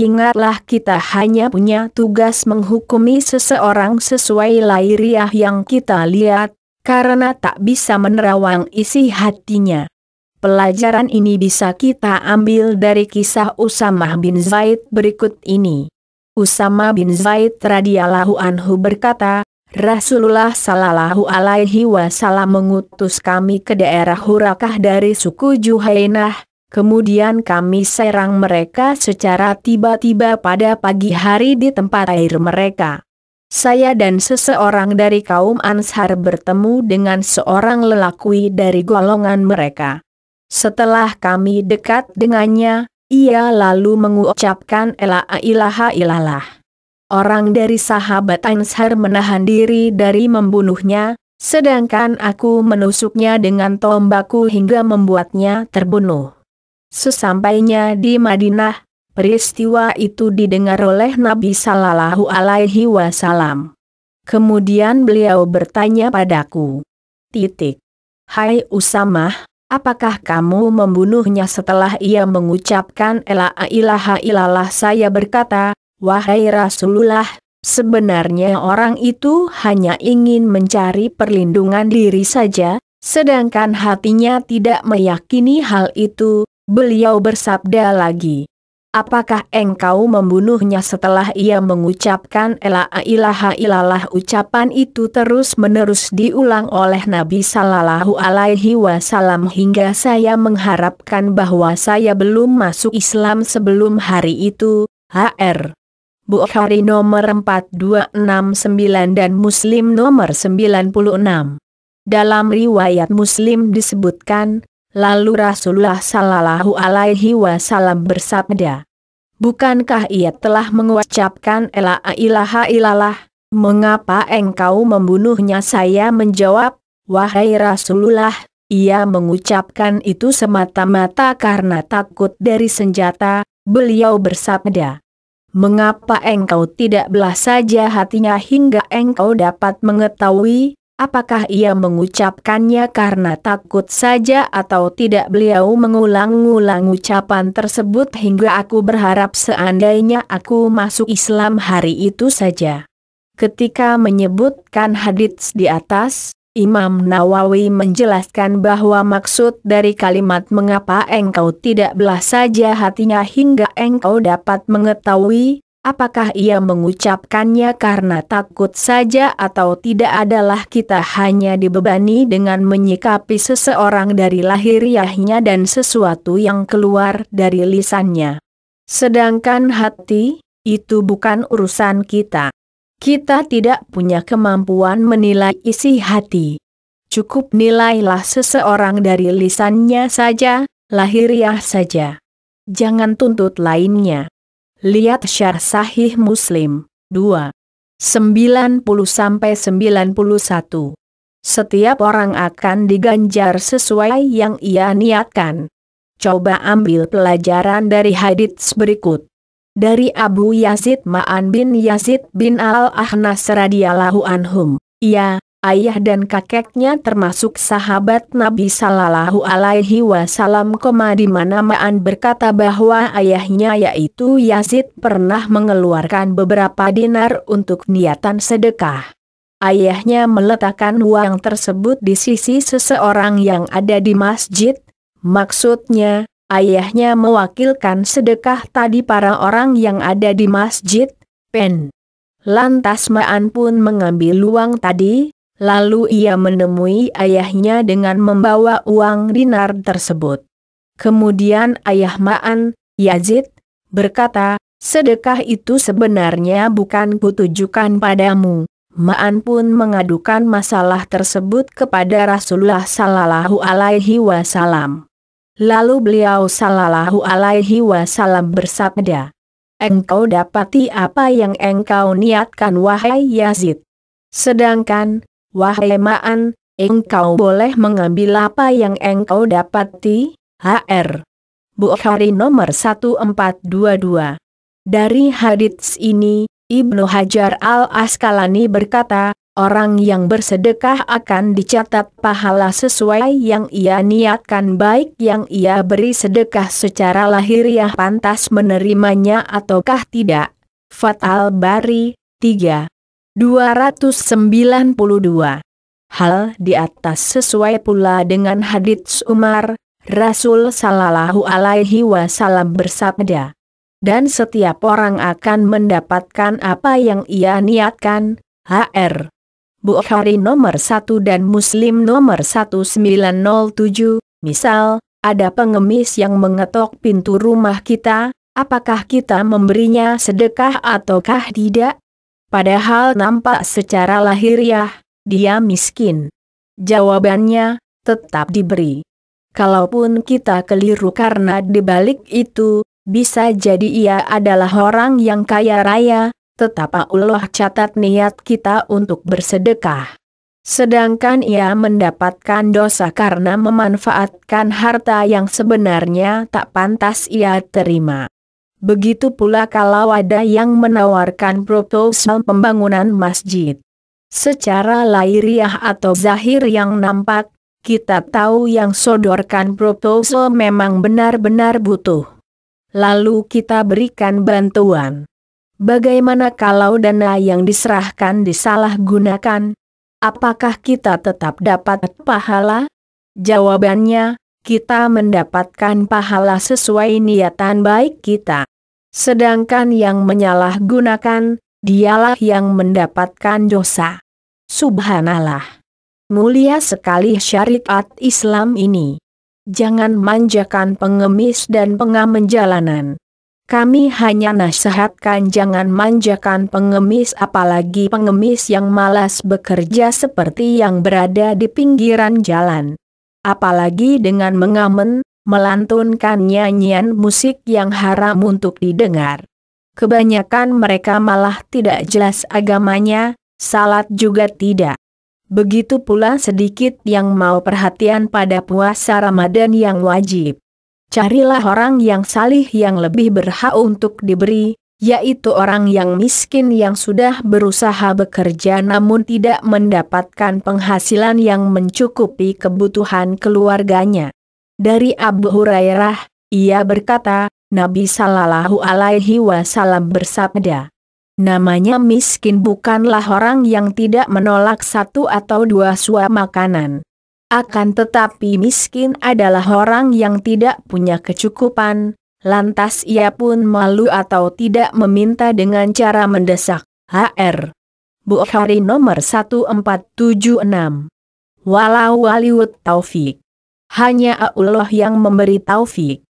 Ingatlah kita hanya punya tugas menghukumi seseorang sesuai lahiriah yang kita lihat, karena tak bisa menerawang isi hatinya. Pelajaran ini bisa kita ambil dari kisah Usamah bin Zaid berikut ini. Usama bin Zaid radhiyallahu anhu berkata, Rasulullah sallallahu alaihi wasallam mengutus kami ke daerah Hurakah dari suku Juhainah, Kemudian kami serang mereka secara tiba-tiba pada pagi hari di tempat air mereka. Saya dan seseorang dari kaum Ansar bertemu dengan seorang lelaki dari golongan mereka. Setelah kami dekat dengannya, ia lalu mengucapkan la ilaha ilallah. Orang dari sahabat Ansar menahan diri dari membunuhnya, sedangkan aku menusuknya dengan tombakku hingga membuatnya terbunuh. Sesampainya di Madinah, peristiwa itu didengar oleh Nabi Sallallahu Alaihi Wasallam. Kemudian beliau bertanya padaku. Titik. Hai Usamah, apakah kamu membunuhnya setelah ia mengucapkan Ela ilaha illallah saya berkata, wahai Rasulullah, sebenarnya orang itu hanya ingin mencari perlindungan diri saja, sedangkan hatinya tidak meyakini hal itu, Beliau bersabda lagi. Apakah engkau membunuhnya setelah ia mengucapkan ela ilaha ilallah? ucapan itu terus-menerus diulang oleh Nabi Sallallahu Alaihi Wasallam hingga saya mengharapkan bahwa saya belum masuk Islam sebelum hari itu, HR. Bukhari nomor 4269 dan Muslim nomor 96. Dalam riwayat Muslim disebutkan, Lalu Rasulullah Sallallahu Alaihi Wasallam bersabda, Bukankah ia telah mengucapkan ela ilaha ilallah, mengapa engkau membunuhnya saya menjawab, Wahai Rasulullah, ia mengucapkan itu semata-mata karena takut dari senjata, beliau bersabda. Mengapa engkau tidak belah saja hatinya hingga engkau dapat mengetahui Apakah ia mengucapkannya karena takut saja atau tidak beliau mengulang-ulang ucapan tersebut hingga aku berharap seandainya aku masuk Islam hari itu saja. Ketika menyebutkan hadits di atas, Imam Nawawi menjelaskan bahwa maksud dari kalimat mengapa engkau tidak belah saja hatinya hingga engkau dapat mengetahui, Apakah ia mengucapkannya karena takut saja atau tidak adalah kita hanya dibebani dengan menyikapi seseorang dari lahiriahnya dan sesuatu yang keluar dari lisannya. Sedangkan hati, itu bukan urusan kita. Kita tidak punya kemampuan menilai isi hati. Cukup nilailah seseorang dari lisannya saja, lahiriah saja. Jangan tuntut lainnya. Lihat syar Sahih Muslim 2. 90-91. Setiap orang akan diganjar sesuai yang ia niatkan. Coba ambil pelajaran dari hadits berikut. Dari Abu Yazid Ma'an bin Yazid bin Al-Ahnas radhiyallahu anhum, ia, ayah dan kakeknya termasuk sahabat Nabi Sallallahu Alaihi Wasallam, di mana Ma'an berkata bahwa ayahnya yaitu Yazid pernah mengeluarkan beberapa dinar untuk niatan sedekah. Ayahnya meletakkan uang tersebut di sisi seseorang yang ada di masjid, maksudnya, ayahnya mewakilkan sedekah tadi para orang yang ada di masjid, pen. Lantas Ma'an pun mengambil uang tadi, Lalu ia menemui ayahnya dengan membawa uang dinar tersebut. Kemudian ayah Ma'an, Yazid, berkata, sedekah itu sebenarnya bukan kutujukan padamu. Ma'an pun mengadukan masalah tersebut kepada Rasulullah Sallallahu Alaihi Wasallam. Lalu beliau Sallallahu Alaihi Wasallam bersabda, Engkau dapati apa yang engkau niatkan wahai Yazid. Sedangkan, Wahai Maan, engkau boleh mengambil apa yang engkau dapati, HR. Bukhari nomor 1422. Dari hadits ini, Ibnu Hajar al-Askalani berkata, orang yang bersedekah akan dicatat pahala sesuai yang ia niatkan baik yang ia beri sedekah secara lahiriah pantas menerimanya ataukah tidak. Fatal Bari, 3. 292. Hal di atas sesuai pula dengan hadits Umar, Rasul Sallallahu Alaihi Wasallam bersabda. Dan setiap orang akan mendapatkan apa yang ia niatkan, HR. Bukhari nomor 1 dan Muslim nomor 1907, misal, ada pengemis yang mengetok pintu rumah kita, apakah kita memberinya sedekah ataukah tidak? Padahal nampak secara lahiriah, ya, dia miskin. Jawabannya, tetap diberi. Kalaupun kita keliru karena dibalik itu, bisa jadi ia adalah orang yang kaya raya, tetap Allah catat niat kita untuk bersedekah. Sedangkan ia mendapatkan dosa karena memanfaatkan harta yang sebenarnya tak pantas ia terima. Begitu pula kalau ada yang menawarkan proposal pembangunan masjid. Secara lahiriah atau zahir yang nampak, kita tahu yang sodorkan proposal memang benar-benar butuh. Lalu kita berikan bantuan. Bagaimana kalau dana yang diserahkan disalahgunakan? Apakah kita tetap dapat pahala? Jawabannya, kita mendapatkan pahala sesuai niatan baik kita. Sedangkan yang menyalahgunakan, dialah yang mendapatkan dosa. Subhanallah. Mulia sekali syariat Islam ini. Jangan manjakan pengemis dan pengamen jalanan. Kami hanya nasihatkan jangan manjakan pengemis apalagi pengemis yang malas bekerja seperti yang berada di pinggiran jalan. Apalagi dengan mengamen, melantunkan nyanyian musik yang haram untuk didengar. Kebanyakan mereka malah tidak jelas agamanya, salat juga tidak. Begitu pula sedikit yang mau perhatian pada puasa Ramadan yang wajib. Carilah orang yang salih yang lebih berhak untuk diberi, yaitu orang yang miskin yang sudah berusaha bekerja namun tidak mendapatkan penghasilan yang mencukupi kebutuhan keluarganya. Dari Abu Hurairah, ia berkata, Nabi Sallallahu Alaihi Wasallam bersabda, Namanya miskin bukanlah orang yang tidak menolak satu atau dua suap makanan. Akan tetapi miskin adalah orang yang tidak punya kecukupan, lantas ia pun malu atau tidak meminta dengan cara mendesak. HR. Bukhari nomor 1476. Walau Hollywood taufik. Hanya Allah yang memberi taufik.